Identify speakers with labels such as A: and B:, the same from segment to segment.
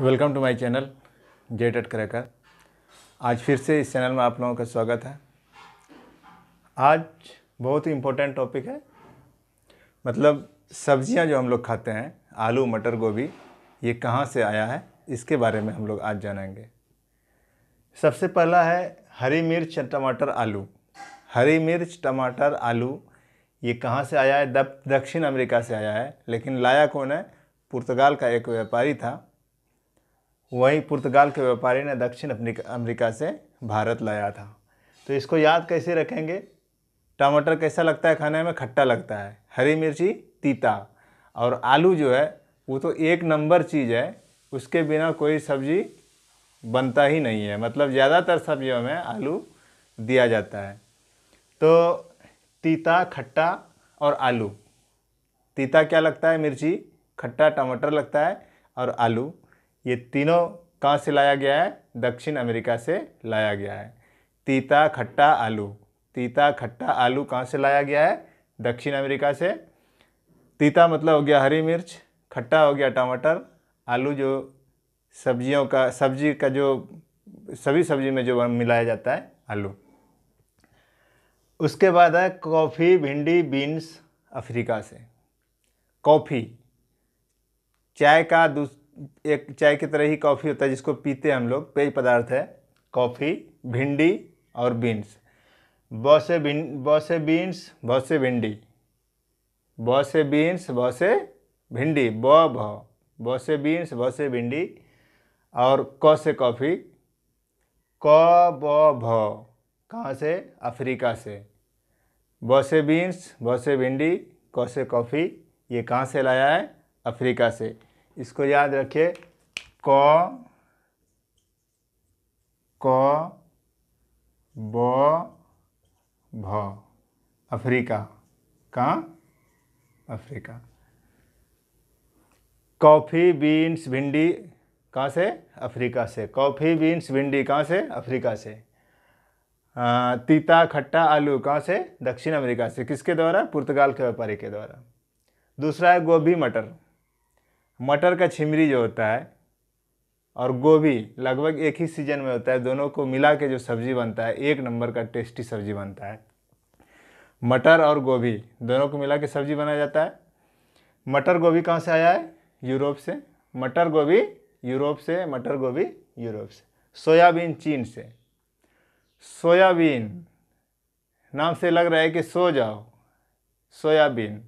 A: welcome to my channel J TET cracker आज फिर से इस चैनल में आप लोगों का स्वागत है आज बहुत ही इम्पोर्टेंट टॉपिक है मतलब सब्जियां जो हम लोग खाते हैं आलू मटर गोभी ये कहाँ से आया है इसके बारे में हम लोग आज जानेंगे सबसे पहला है हरी मिर्च टमाटर आलू हरी मिर्च टमाटर आलू ये कहाँ से आया है दक्षिण अमेरिका से आया है लेकिन लाया कौन है पुर्तगाल का एक व्यापारी था वहीं पुर्तगाल के व्यापारी ने दक्षिण अमेरिका से भारत लाया था तो इसको याद कैसे रखेंगे टमाटर कैसा लगता है खाने में खट्टा लगता है हरी मिर्ची तीता और आलू जो है वो तो एक नंबर चीज़ है उसके बिना कोई सब्ज़ी बनता ही नहीं है मतलब ज़्यादातर सब्जियों में आलू दिया जाता है तो तीता खट्टा और आलू तीता क्या लगता है मिर्ची खट्टा टमाटर लगता है और आलू ये तीनों कहाँ से लाया गया है दक्षिण अमेरिका से लाया गया है तीता खट्टा आलू तीता खट्टा आलू कहाँ से लाया गया है दक्षिण अमेरिका से तीता मतलब हो गया हरी मिर्च खट्टा हो गया टमाटर आलू जो सब्जियों का सब्जी का जो सभी सब्जी में जो मिलाया जाता है आलू उसके बाद है कॉफ़ी भिंडी बीन्स अफ्रीका से कॉफ़ी चाय का दूस एक चाय की तरह ही कॉफ़ी होता है जिसको पीते हैं हम लोग पेय पदार्थ है कॉफ़ी भिंडी और बीन्स बहुत से बिन बहुत से बीन्स बहुत से भिंडी बहुत से बीन्स बहुत से भिंडी ब भ बहुत से बीन्स बहुत से भिंडी और क से कॉफ़ी क ब भ कहाँ से अफ्रीका से ब से बीन्स ब से भिंडी क से कॉफ़ी ये कहाँ से लाया है अफ्रीका से इसको याद रखिए क क ब भ अफ्रीका कहाँ अफ्रीका कॉफ़ी बीन्स भिंडी कहाँ से अफ्रीका से कॉफ़ी बीन्स भिंडी कहाँ से अफ्रीका से आ, तीता खट्टा आलू कहाँ से दक्षिण अमेरिका से किसके द्वारा पुर्तगाल के व्यापारी के द्वारा दूसरा है गोभी मटर मटर का छिमरी जो होता है और गोभी लगभग एक ही सीजन में होता है दोनों को मिला के जो सब्ज़ी बनता है एक नंबर का टेस्टी सब्ज़ी बनता है मटर और गोभी दोनों को मिला के सब्ज़ी बनाया जाता है मटर गोभी कहाँ से आया है यूरोप से मटर गोभी यूरोप से मटर गोभी यूरोप से सोयाबीन चीन से सोयाबीन नाम से लग रहा है कि सो जाओ सोयाबीन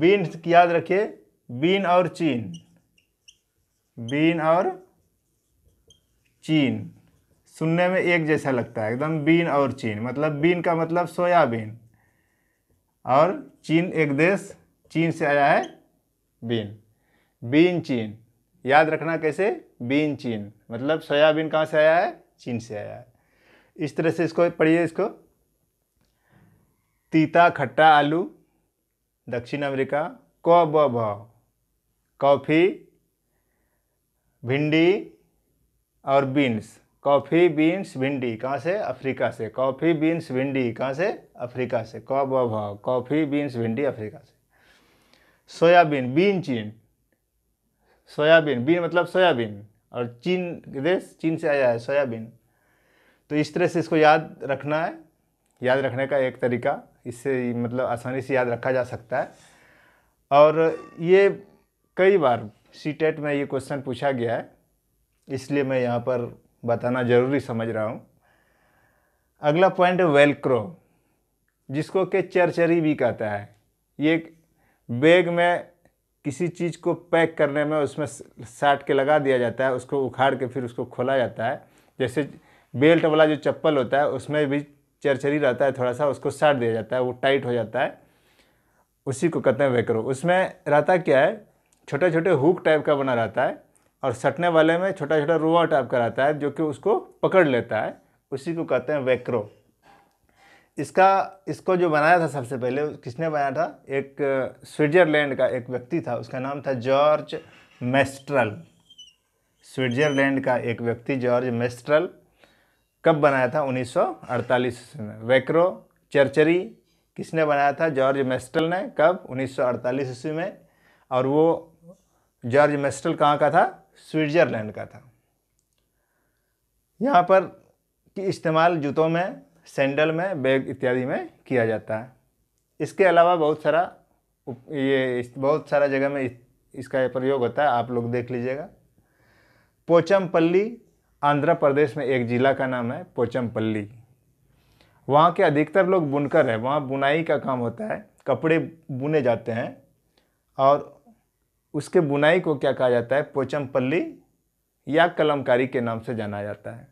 A: बीन याद रखिए बीन और चीन बीन और चीन सुनने में एक जैसा लगता है एकदम बीन और चीन मतलब बीन का मतलब सोयाबीन और चीन एक देश चीन से आया है बीन बीन चीन याद रखना कैसे बीन चीन मतलब सोयाबीन कहाँ से आया है चीन से आया है इस तरह से इसको पढ़िए इसको तीता खट्टा आलू दक्षिण अमेरिका क ब भ कॉफ़ी भिंडी और बीन्स कॉफ़ी बीन्स भिंडी कहाँ से अफ्रीका से कॉफ़ी बीन्स भिंडी कहाँ से अफ्रीका से कॉ भाव कॉफ़ी बीन्स भिंडी अफ्रीका से सोयाबीन बीन चीन सोयाबीन बीन मतलब सोयाबीन और चीन देश चीन से आया है सोयाबीन तो इस तरह से इसको याद रखना है याद रखने का एक तरीका इससे मतलब आसानी से याद रखा जा सकता है और ये कई बार सी टेट e में ये क्वेश्चन पूछा गया है इसलिए मैं यहाँ पर बताना ज़रूरी समझ रहा हूँ अगला पॉइंट है वेलक्रो जिसको के चरचरी भी कहता है ये बैग में किसी चीज़ को पैक करने में उसमें साट के लगा दिया जाता है उसको उखाड़ के फिर उसको खोला जाता है जैसे बेल्ट वाला जो चप्पल होता है उसमें भी चरचरी रहता है थोड़ा सा उसको साट दिया जाता है वो टाइट हो जाता है उसी को कहते हैं वेक्रो उसमें रहता क्या है छोटे छोटे हुक टाइप का बना रहता है और सटने वाले में छोटा छोटा रुआ टाइप का रहता है जो कि उसको पकड़ लेता है उसी को कहते हैं वैक्रो इसका इसको जो बनाया था सबसे पहले किसने बनाया था एक स्विट्जरलैंड का एक व्यक्ति था उसका नाम था जॉर्ज मेस्ट्रल स्विट्जरलैंड का एक व्यक्ति जॉर्ज मेस्ट्रल कब बनाया था 1948 में वैक्रो चर्चरी किसने बनाया था जॉर्ज मेस्टल ने कब 1948 ईस्वी में और वो जॉर्ज मेस्टल कहाँ का था स्विट्ज़रलैंड का था यहाँ पर कि इस्तेमाल जूतों में सैंडल में बैग इत्यादि में किया जाता है इसके अलावा बहुत सारा ये बहुत सारा जगह में इसका प्रयोग होता है आप लोग देख लीजिएगा पोचमपल्ली आंध्र प्रदेश में एक ज़िला का नाम है पोचमपल्ली वहाँ के अधिकतर लोग बुनकर है वहाँ बुनाई का काम होता है कपड़े बुने जाते हैं और उसके बुनाई को क्या कहा जाता है पोचमपल्ली या कलमकारी के नाम से जाना जाता है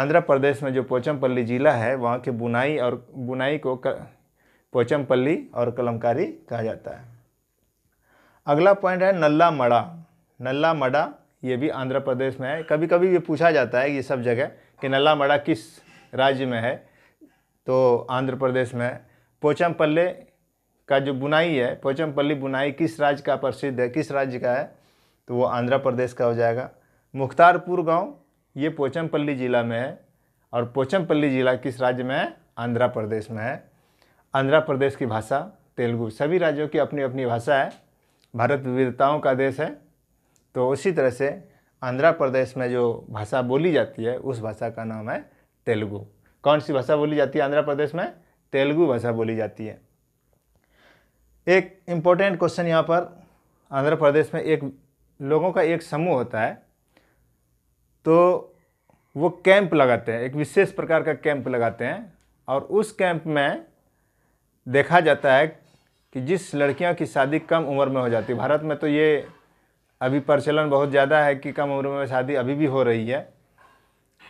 A: आंध्र प्रदेश में जो पोचमपल्ली ज़िला है वहाँ की बुनाई और बुनाई को पोचमपल्ली और कलमकारी कहा जाता है अगला पॉइंट है नल्ला मड़ा नल्ला मड़ा ये भी आंध्र प्रदेश में है कभी कभी ये पूछा जाता है ये सब जगह कि नल्ला मड़ा किस राज्य में है तो आंध्र प्रदेश में पोचमपल्ले का जो बुनाई है पोचमपल्ली बुनाई किस राज्य का प्रसिद्ध है किस राज्य का है तो वो आंध्र प्रदेश का हो जाएगा मुख्तारपुर गांव ये पोचमपल्ली ज़िला में है और पोचमपल्ली ज़िला किस राज्य में है आंध्र प्रदेश में है आंध्र प्रदेश की भाषा तेलुगु सभी राज्यों की अपनी अपनी भाषा है भारत विविधताओं का देश है तो उसी तरह से आंध्र प्रदेश में जो भाषा बोली जाती है उस भाषा का नाम है तेलुगु कौन सी भाषा बोली जाती है आंध्र प्रदेश में तेलुगु भाषा बोली जाती है एक इम्पोर्टेंट क्वेश्चन यहाँ पर आंध्र प्रदेश में एक लोगों का एक समूह होता है तो वो कैंप लगाते हैं एक विशेष प्रकार का कैंप लगाते हैं और उस कैंप में देखा जाता है कि जिस लड़कियों की शादी कम उम्र में हो जाती है भारत में तो ये अभी प्रचलन बहुत ज़्यादा है कि कम उम्र में शादी अभी भी हो रही है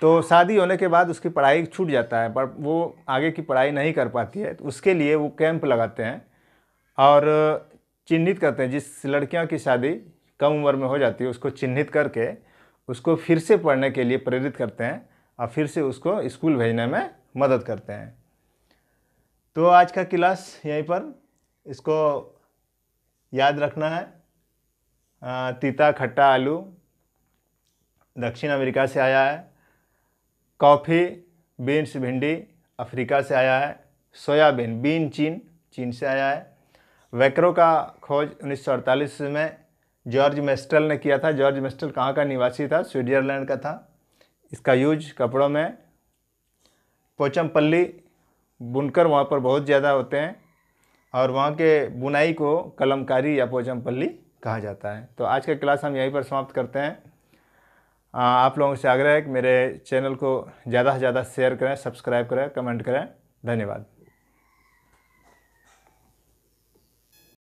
A: तो शादी होने के बाद उसकी पढ़ाई छूट जाता है पर वो आगे की पढ़ाई नहीं कर पाती है तो उसके लिए वो कैंप लगाते हैं और चिन्हित करते हैं जिस लड़कियों की शादी कम उम्र में हो जाती है उसको चिन्हित करके उसको फिर से पढ़ने के लिए प्रेरित करते हैं और फिर से उसको स्कूल भेजने में मदद करते हैं तो आज का क्लास यहीं पर इसको याद रखना है तीता खट्टा आलू दक्षिण अमेरिका से आया है कॉफ़ी बीन्स भिंडी अफ्रीका से आया है सोयाबीन बीन चीन चीन से आया है वैक्रो का खोज 1948 में जॉर्ज मेस्टल ने किया था जॉर्ज मेस्टल कहाँ का निवासी था स्विट्जरलैंड का था इसका यूज कपड़ों में पोचमपल्ली बुनकर वहाँ पर बहुत ज़्यादा होते हैं और वहाँ के बुनाई को कलमकारी या पोचमपल्ली कहा जाता है तो आज का क्लास हम यहीं पर समाप्त करते हैं आप लोगों से आग्रह है कि मेरे चैनल को ज़्यादा से ज़्यादा शेयर करें सब्सक्राइब करें कमेंट करें धन्यवाद